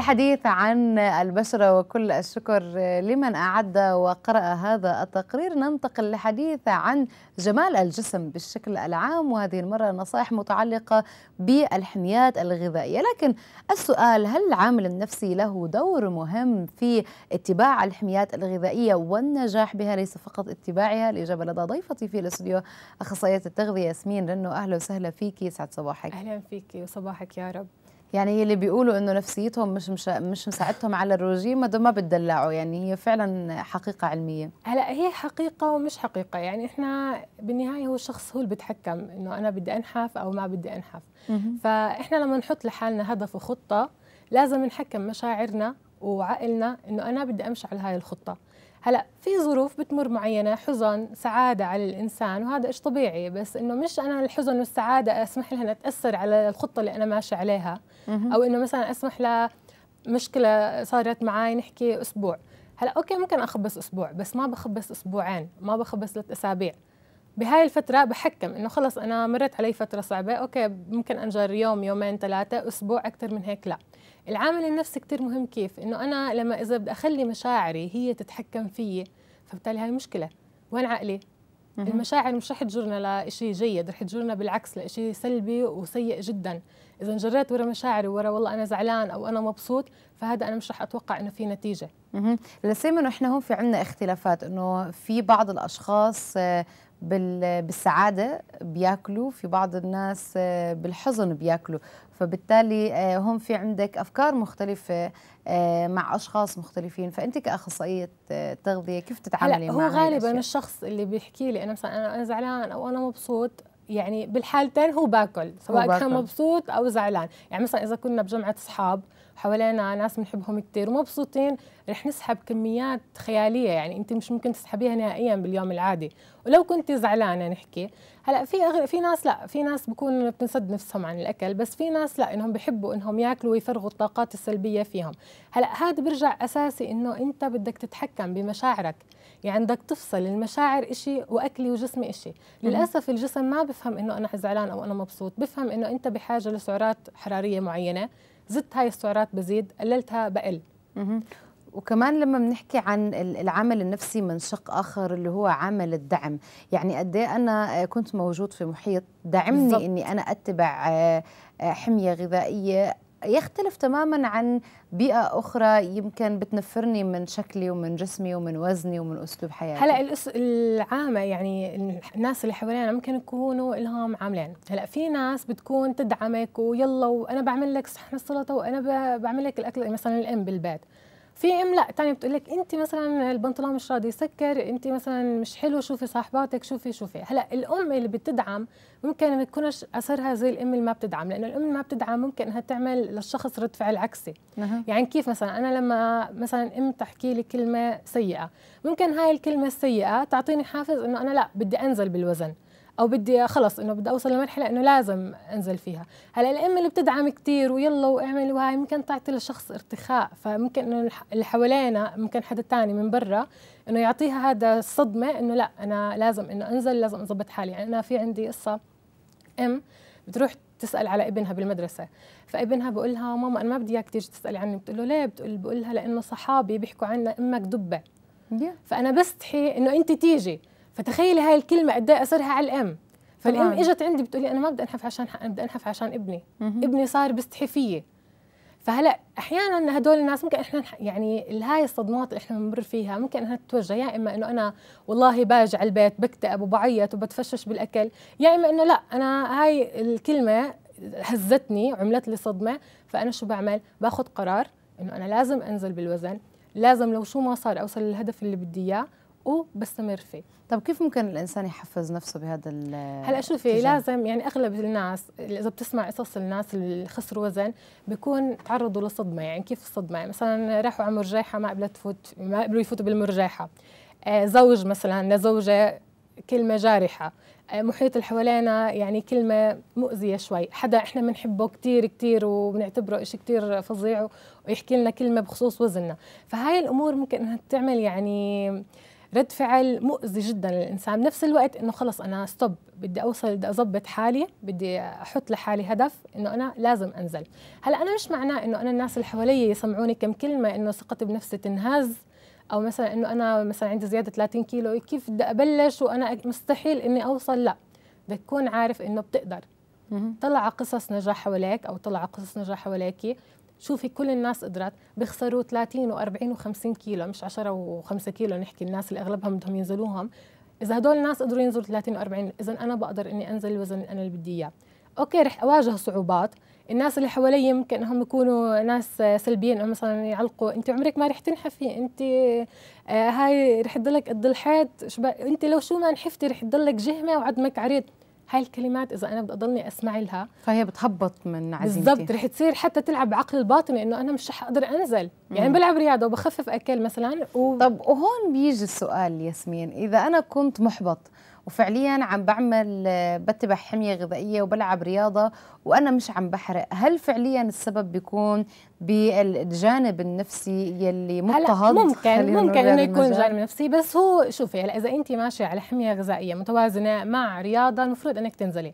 الحديث عن البشرة وكل الشكر لمن أعد وقرأ هذا التقرير ننتقل لحديث عن جمال الجسم بالشكل العام وهذه المرة نصائح متعلقة بالحميات الغذائية لكن السؤال هل العامل النفسي له دور مهم في اتباع الحميات الغذائية والنجاح بها ليس فقط اتباعها الإجابة لدى ضيفتي في الاستوديو أخصائية التغذية ياسمين رنو أهلا وسهلا فيك يسعد صباحك أهلا فيك وصباحك يا رب يعني اللي بيقولوا انه نفسيتهم مش مش مش مساعدتهم على الرجيم ما دام ما بتدلعوا يعني هي فعلا حقيقه علميه هلا هي حقيقه ومش حقيقه يعني احنا بالنهايه هو الشخص هو اللي بيتحكم انه انا بدي انحف او ما بدي انحف فاحنا لما نحط لحالنا هدف وخطه لازم نحكم مشاعرنا وعقلنا انه انا بدي امشي على هاي الخطه هلا في ظروف بتمر معينه حزن سعاده على الانسان وهذا إيش طبيعي بس انه مش انا الحزن والسعاده اسمح لها انها تاثر على الخطه اللي انا ماشيه عليها او انه مثلا اسمح مشكله صارت معي نحكي اسبوع هلا اوكي ممكن اخبص اسبوع بس ما بخبص اسبوعين ما بخبص ثلاث اسابيع بهاي الفترة بحكم انه خلص انا مرت علي فترة صعبة اوكي ممكن انجر يوم يومين ثلاثة اسبوع اكثر من هيك لا العامل النفسي كثير مهم كيف انه انا لما اذا بدي اخلي مشاعري هي تتحكم فيي فبالتالي هاي مشكله وين عقلي المشاعر مش رح تجرنا لشيء جيد رح تجرنا بالعكس لشيء سلبي وسيء جدا اذا انجريت ورا مشاعري ورا والله انا زعلان او انا مبسوط فهذا انا مش رح اتوقع انه في نتيجه اها لسيما انه احنا هون في عندنا اختلافات انه في بعض الاشخاص آه، بالسعاده بياكلوا في بعض الناس آه، بالحزن بياكلوا فبالتالي آه، هم في عندك افكار مختلفه آه، مع اشخاص مختلفين فانت كاخصائيه آه، تغذيه كيف تتعاملي مع هو غالبا الأشياء؟ الشخص اللي بيحكي لي انا مثلا انا زعلان او انا مبسوط يعني بالحالتين هو باكل سواء كان مبسوط او زعلان يعني مثلا اذا كنا بجمعه اصحاب حوالينا ناس بنحبهم كثير ومبسوطين رح نسحب كميات خياليه يعني انت مش ممكن تسحبيها نهائيا باليوم العادي ولو كنت زعلانه نحكي هلا في أغل... في ناس لا في ناس بكون بتنسد نفسهم عن الاكل بس في ناس لا انهم بحبوا انهم ياكلوا ويفرغوا الطاقات السلبيه فيهم هلا هذا برجع اساسي انه انت بدك تتحكم بمشاعرك يعني بدك تفصل المشاعر إشي وأكلي وجسمي إشي للأسف الجسم ما بفهم إنه أنا زعلان أو أنا مبسوط بفهم إنه أنت بحاجة لسعرات حرارية معينة زدت هاي السعرات بزيد قللتها بقل وكمان لما بنحكي عن العمل النفسي من شق اخر اللي هو عمل الدعم يعني قد إيه انا آه، كنت موجود في محيط دعمني بالزبط. اني انا اتبع آه، آه، حميه غذائيه يختلف تماما عن بيئة أخرى يمكن بتنفرني من شكلي ومن جسمي ومن وزني ومن أسلوب حياتي هلا الأس... العامة يعني الناس اللي حوالينا ممكن يكونوا لهم عاملين هلا في ناس بتكون تدعمك ويلا وأنا بعمل لك صحن السلطة وأنا ب... بعمل لك الأكل مثلا الأم بالبيت في ام لا ثانيه بتقول لك انت مثلا البنطلون مش راضي يسكر انت مثلا مش حلو شوفي صاحباتك شوفي شوفي هلا الام اللي بتدعم ممكن ما تكونش اثرها زي الام اللي ما بتدعم لانه الام اللي ما بتدعم ممكن انها تعمل للشخص رد فعل عكسي نعم. يعني كيف مثلا انا لما مثلا ام تحكي لي كلمه سيئه ممكن هاي الكلمه السيئه تعطيني حافز انه انا لا بدي انزل بالوزن او بدي خلص انه بدي اوصل لمرحله انه لازم انزل فيها هلا الام اللي بتدعم كثير ويلا واعمل وهاي ممكن تعطي للشخص ارتخاء فممكن انه اللي حوالينا ممكن حدا تاني من برا انه يعطيها هذا الصدمه انه لا انا لازم انه انزل لازم اضبط حالي يعني انا في عندي قصه ام بتروح تسال على ابنها بالمدرسه فابنها بقول لها ماما انا ما بدي اياك تيجي تسالي عني بتقول له ليه بتقول بقول لها لانه صحابي بيحكوا عنا امك دبه فانا بستحي انه انت تيجي فتخيلي هاي الكلمه قد ايه اثرها على الام فالام اجت عندي بتقولي انا ما بدي انحف عشان بدي انحف عشان ابني مم. ابني صار بيستحي فيي فهلا احيانا هدول الناس ممكن احنا يعني هاي الصدمات اللي احنا بنمر فيها ممكن انها تتوجه يا اما انه انا والله باجي على البيت بكتئب وبعيط وبتفشش بالاكل يا اما انه لا انا هاي الكلمه هزتني عملت لي صدمه فانا شو بعمل باخذ قرار انه انا لازم انزل بالوزن لازم لو شو ما صار اوصل للهدف اللي بدي اياه وبستمر فيه طب كيف ممكن الانسان يحفز نفسه بهذا هلا شوفي لازم يعني اغلب الناس اذا بتسمع قصص الناس اللي خسروا وزن بيكون تعرضوا لصدمه يعني كيف الصدمه يعني مثلا راحوا على مرجيحه ما قبلت تفوت ما قبلوا يفوتوا بالمرجيحه آه، زوج مثلا لزوجه كلمه جارحه آه، محيط اللي حوالينا يعني كلمه مؤذيه شوي حدا احنا بنحبه كثير كثير وبنعتبره شيء كثير فظيع ويحكي لنا كلمه بخصوص وزننا فهاي الامور ممكن انها تعمل يعني رد فعل مؤذي جدا للانسان بنفس الوقت انه خلص انا ستوب بدي اوصل بدي اضبط حالي بدي احط لحالي هدف انه انا لازم انزل هلا انا مش معناه انه انا الناس اللي حوالي يسمعوني كم كلمه انه ثقتي بنفسي تنهز او مثلا انه انا مثلا عندي زياده 30 كيلو كيف بدي ابلش وانا مستحيل اني اوصل لا بدك تكون عارف انه بتقدر طلع قصص نجاح حواليك او طلع قصص نجاح حواليك شوفي كل الناس قدرت بيخسروا 30 و40 و50 كيلو مش 10 و5 كيلو نحكي الناس اللي اغلبهم بدهم ينزلوهم اذا هدول الناس قدروا ينزلوا 30 و40 اذا انا بقدر اني انزل الوزن اللي انا اللي بدي اياه اوكي رح اواجه صعوبات الناس اللي حوالي يمكن هم يكونوا ناس سلبيين او مثلا يعلقوا انت عمرك ما رح تنحفي انت آه، هاي رح تضلك قد الحيط انت لو شو ما نحفتي رح تضلك جهمه وعدمك عريض هاي الكلمات اذا انا بدي اضلني اسمع لها فهي بتهبط من عزيمتي بالضبط رح تصير حتى تلعب عقل الباطن انه انا مش رح اقدر انزل يعني مم. بلعب رياضه وبخفف اكل مثلا و... طب وهون بيجي السؤال ياسمين اذا انا كنت محبط وفعليا عم بعمل آه، بتبع حميه غذائيه وبلعب رياضه وانا مش عم بحرق هل فعليا السبب بيكون بالجانب النفسي يلي مضطهد ممكن ممكن انه يكون جانب نفسي بس هو شوفي هلا اذا انت ماشيه على حميه غذائيه متوازنه مع رياضه المفروض انك تنزلي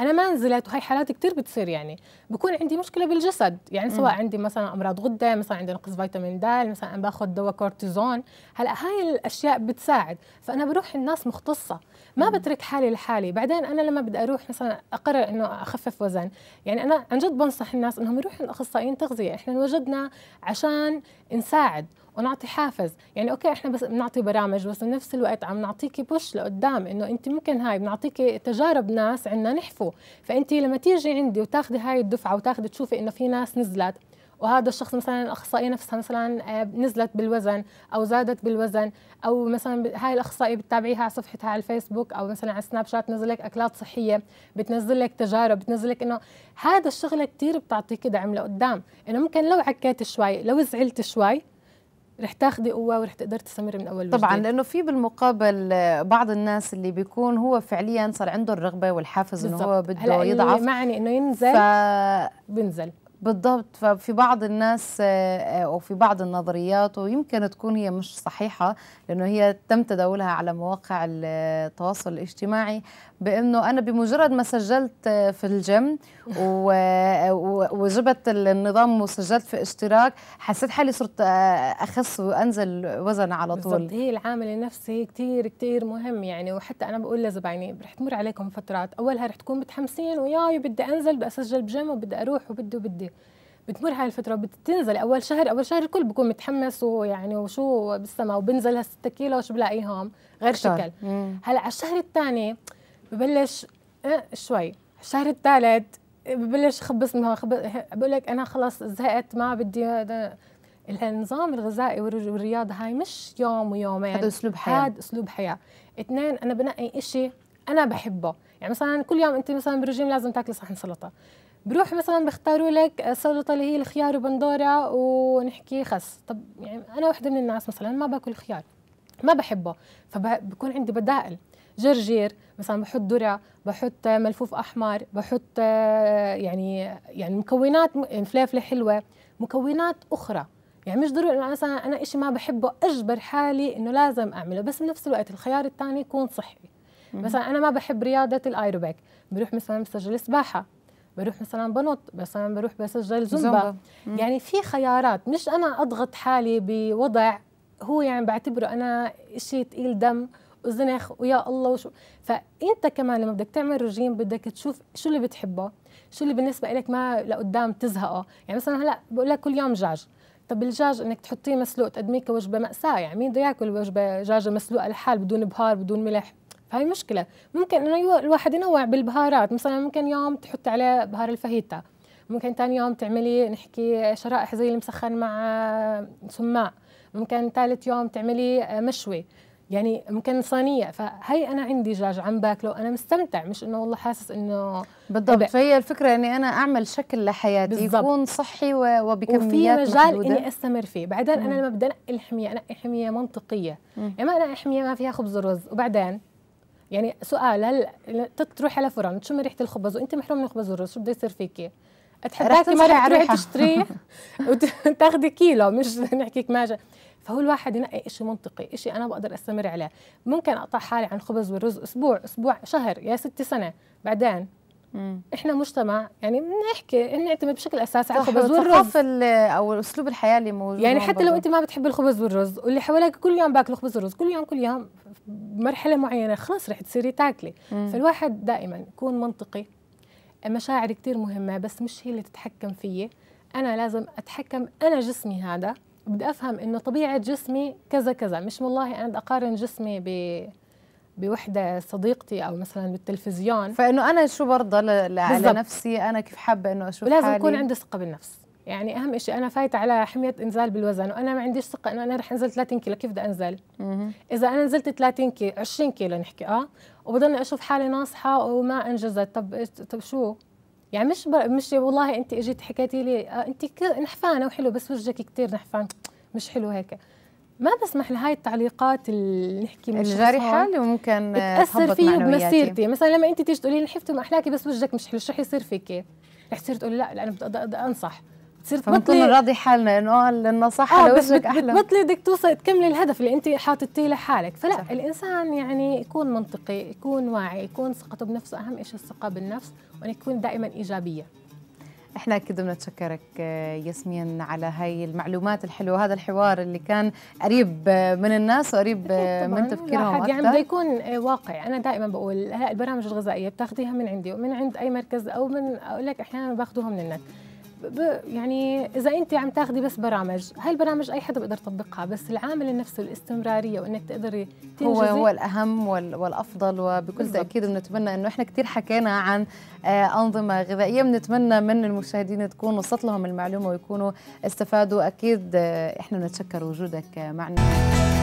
انا ما نزلت وهي حالات كثير بتصير يعني بكون عندي مشكله بالجسد يعني سواء عندي مثلا امراض غده مثلا عندي نقص فيتامين د مثلا انا باخذ دواء كورتيزون هلا هاي الاشياء بتساعد فانا بروح الناس مختصه ما بترك حالي لحالي بعدين انا لما بدي اروح مثلا اقرر انه اخفف وزن يعني انا عن جد بنصح الناس انهم يروحوا لاخصائيين تغذيه احنا وجدنا عشان نساعد ونعطي حافز يعني اوكي احنا بس بنعطي برامج بس بنفس الوقت عم نعطيكي بوش لقدام انه انت ممكن هاي بنعطيكي تجارب ناس عنا نحفوا فانت لما تيجي عندي وتاخذي هاي الدفعه وتاخذي تشوفي انه في ناس نزلت وهذا الشخص مثلا الاخصائيه نفسها مثلا آه، نزلت بالوزن او زادت بالوزن او مثلا هاي الاخصائيه بتتابعيها على صفحتها على الفيسبوك او مثلا على سناب شات نزل لك اكلات صحيه بتنزل لك تجارب بتنزل لك انه هذا الشغله كثير بتعطيك دعم لقدام انه ممكن لو عكيت شوي لو زعلت شوي رح تاخدي قوه ورح تقدر تستمري من اول طبعا وجديد. لانه في بالمقابل بعض الناس اللي بيكون هو فعليا صار عنده الرغبه والحافز انه هو بده يضعف معني انه ينزل ف... بنزل بالضبط ففي بعض الناس آه، آه، وفي بعض النظريات ويمكن تكون هي مش صحيحة لأنه هي تم تداولها على مواقع التواصل الاجتماعي بأنه أنا بمجرد ما سجلت آه، في الجيم وجبت النظام وسجلت في اشتراك حسيت حالي صرت أخس وأنزل وزن على طول بالضبط هي العامل النفسي كتير كتير مهم يعني وحتى أنا بقول لزبايني رح تمر عليكم فترات أولها رح تكون متحمسين وياي بدي أنزل بدي أسجل بجيم وبدي أروح وبدي وبدي بتمر هاي الفترة بتنزل أول شهر أول شهر الكل بكون متحمس ويعني وشو بالسما وبنزل هالستة كيلو شو بلاقيهم غير كتار. شكل هلا على الشهر الثاني ببلش آه، شوي الشهر الثالث ببلش خبص بقول لك أنا خلص زهقت ما بدي آه، النظام الغذائي والرياضة هاي مش يوم ويومين هذا أسلوب حياة هذا أسلوب حياة اثنين أنا بنقي إشي انا بحبه يعني مثلا كل يوم انت مثلا بالرجيم لازم تاكلي صحن سلطه بروح مثلا بختاروا لك سلطه اللي هي الخيار وبندوره ونحكي خس طب يعني انا وحده من الناس مثلا ما باكل خيار ما بحبه فبكون عندي بدائل جرجير مثلا بحط ذره بحط ملفوف احمر بحط يعني يعني مكونات يعني فلافله حلوه مكونات اخرى يعني مش ضروري انه مثلا انا شيء ما بحبه اجبر حالي انه لازم اعمله بس بنفس الوقت الخيار الثاني يكون صحي مثلا انا ما بحب رياضه الايروبيك بروح مثلا بسجل سباحه بروح مثلا بنط مثلا بروح بسجل زومبا يعني في خيارات مش انا اضغط حالي بوضع هو يعني بعتبره انا شيء ثقيل دم وزنخ ويا الله وشو فانت كمان لما بدك تعمل رجيم بدك تشوف شو اللي بتحبه شو اللي بالنسبه لك ما لقدام تزهقه يعني مثلا هلا بقول لك كل يوم دجاج طب الدجاج انك تحطيه مسلوق تقدميه كوجبه ماساه يعني مين بده ياكل وجبه دجاجه مسلوقه لحال بدون بهار بدون ملح فهي مشكله ممكن انه الواحد ينوع بالبهارات مثلا ممكن يوم تحط عليه بهار الفاهيتا ممكن ثاني يوم تعملي نحكي شرائح زي المسخن مع سماء ممكن ثالث يوم تعملي مشوي يعني ممكن صينيه فهي انا عندي دجاج عم باكله انا مستمتع مش انه والله حاسس انه بالضبط فهي الفكره اني انا اعمل شكل لحياتي بالضبط. يكون صحي وبكميات وفي مجال محدودة. اني استمر فيه بعدين مم. انا لما بدي انقي الحميه انقي حميه منطقيه مم. يعني انقي حميه ما فيها خبز ورز وبعدين يعني سؤال هل تروحي على فرن تشمي ريحه الخبز وانت محرومه من الخبز والرز شو بده يصير فيكي؟ اتحداكي ما رح تروحي تشتريه وتاخذي كيلو مش نحكي ماجا فهو الواحد ينقي شيء منطقي شيء انا بقدر استمر عليه ممكن اقطع حالي عن خبز والرز اسبوع اسبوع شهر يا ست سنه بعدين مم. احنا مجتمع يعني بنحكي بنعتمد بشكل اساسي على الخبز والرز او اسلوب الحياه اللي موجود يعني حتى لو انت ما بتحبي الخبز والرز واللي حواليك كل يوم باكل خبز ورز كل يوم كل يوم بمرحله معينه خلاص رح تصيري تاكلي مم. فالواحد دائما يكون منطقي مشاعري كثير مهمه بس مش هي اللي تتحكم فيي انا لازم اتحكم انا جسمي هذا بدي افهم انه طبيعه جسمي كذا كذا مش والله انا بدي اقارن جسمي ب بوحده صديقتي او مثلا بالتلفزيون فانه انا شو برضى على نفسي انا كيف حابه انه اشوف لازم حالي. يكون عندي ثقه بالنفس يعني اهم شيء انا فايت على حميه انزال بالوزن وانا ما عنديش ثقه انه انا رح انزل 30 كيلو كيف بدي انزل اذا انا نزلت 30 كيلو 20 كيلو نحكي اه وبضلني اشوف حالي ناصحه وما انجزت طب طب شو يعني مش بر... مش والله انت اجيت حكيتي لي آه انت نحفانه وحلو بس وجهك كثير نحفان مش حلو هيك ما بسمح لهاي التعليقات اللي نحكي الجارحه اللي ممكن تاثر فيي بمسيرتي مثلا لما انت تيجي تقولي لي ما احلاكي بس وجهك مش حلو شو رح يصير فيكي رح تصير تقولي لا انا بدي انصح بتصير تبطلي راضي حالنا انه النصح آه, آه، بس احلى بتبطلي بدك توصل تكملي الهدف اللي انت حاطتيه لحالك فلا صح. الانسان يعني يكون منطقي يكون واعي يكون ثقته بنفسه اهم شيء الثقه بالنفس وان يكون دائما ايجابيه احنا اكيد بدنا نتشكرك آه، ياسمين على هاي المعلومات الحلوه وهذا الحوار اللي كان قريب آه، من الناس وقريب آه، من تفكيرهم اكثر يعني بده يكون واقع انا دائما بقول هلا البرامج الغذائيه بتاخذيها من عندي ومن عند اي مركز او من اقول لك احيانا باخذوها من النت يعني اذا انت عم تاخذي بس برامج هاي البرامج اي حدا بيقدر يطبقها بس العامل نفسه الاستمراريه وانك تقدري تنجزي هو هو الاهم والافضل وبكل بالزبط. تاكيد بنتمنى انه احنا كثير حكينا عن آه، انظمه غذائيه بنتمنى من المشاهدين تكون وصلت لهم المعلومه ويكونوا استفادوا اكيد آه، احنا نتشكر وجودك معنا